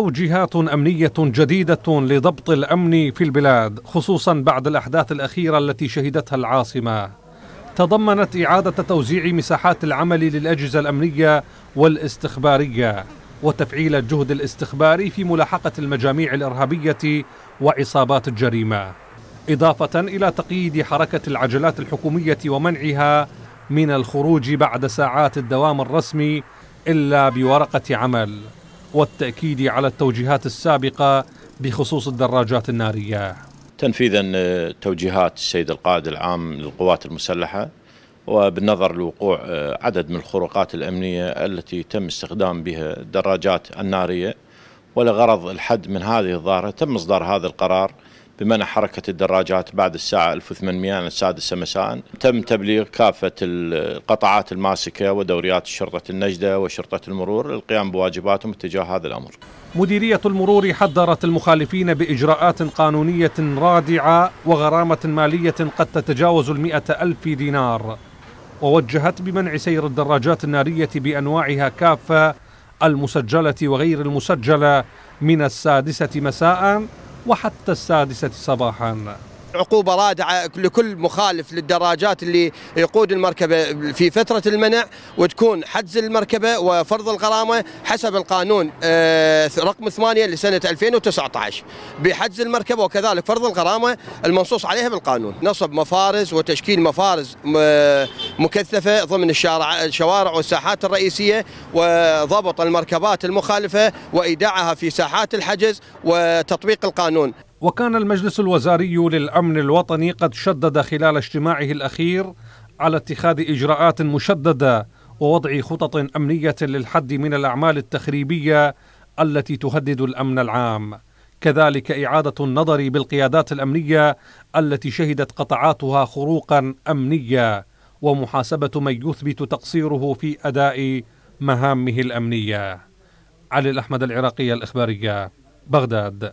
جهات أمنية جديدة لضبط الأمن في البلاد خصوصا بعد الأحداث الأخيرة التي شهدتها العاصمة تضمنت إعادة توزيع مساحات العمل للأجهزة الأمنية والاستخبارية وتفعيل الجهد الاستخباري في ملاحقة المجاميع الإرهابية وعصابات الجريمة إضافة إلى تقييد حركة العجلات الحكومية ومنعها من الخروج بعد ساعات الدوام الرسمي إلا بورقة عمل والتأكيد على التوجيهات السابقة بخصوص الدراجات النارية تنفيذا آه، توجيهات السيد القائد العام للقوات المسلحة وبالنظر لوقوع آه، عدد من الخروقات الأمنية التي تم استخدام بها الدراجات النارية ولغرض الحد من هذه الظاهرة تم إصدار هذا القرار بمنع حركة الدراجات بعد الساعة 1800 السادسة مساء تم تبليغ كافة القطعات الماسكة ودوريات شرطة النجدة وشرطة المرور للقيام بواجباتهم اتجاه هذا الأمر مديرية المرور حذرت المخالفين بإجراءات قانونية رادعة وغرامة مالية قد تتجاوز المئة ألف دينار ووجهت بمنع سير الدراجات النارية بأنواعها كافة المسجلة وغير المسجلة من السادسة مساء وحتى السادسة صباحاً عقوبه رادعه لكل مخالف للدراجات اللي يقود المركبه في فتره المنع وتكون حجز المركبه وفرض الغرامه حسب القانون آه، رقم 8 لسنه 2019 بحجز المركبه وكذلك فرض الغرامه المنصوص عليها بالقانون نصب مفارز وتشكيل مفارز مكثفه ضمن الشارع الشوارع والساحات الرئيسيه وضبط المركبات المخالفه وايداعها في ساحات الحجز وتطبيق القانون وكان المجلس الوزاري للامن الوطني قد شدد خلال اجتماعه الاخير على اتخاذ اجراءات مشدده ووضع خطط امنيه للحد من الاعمال التخريبيه التي تهدد الامن العام كذلك اعاده النظر بالقيادات الامنيه التي شهدت قطعاتها خروقا امنيه ومحاسبه من يثبت تقصيره في اداء مهامه الامنيه علي الاحمد العراقيه الاخباريه بغداد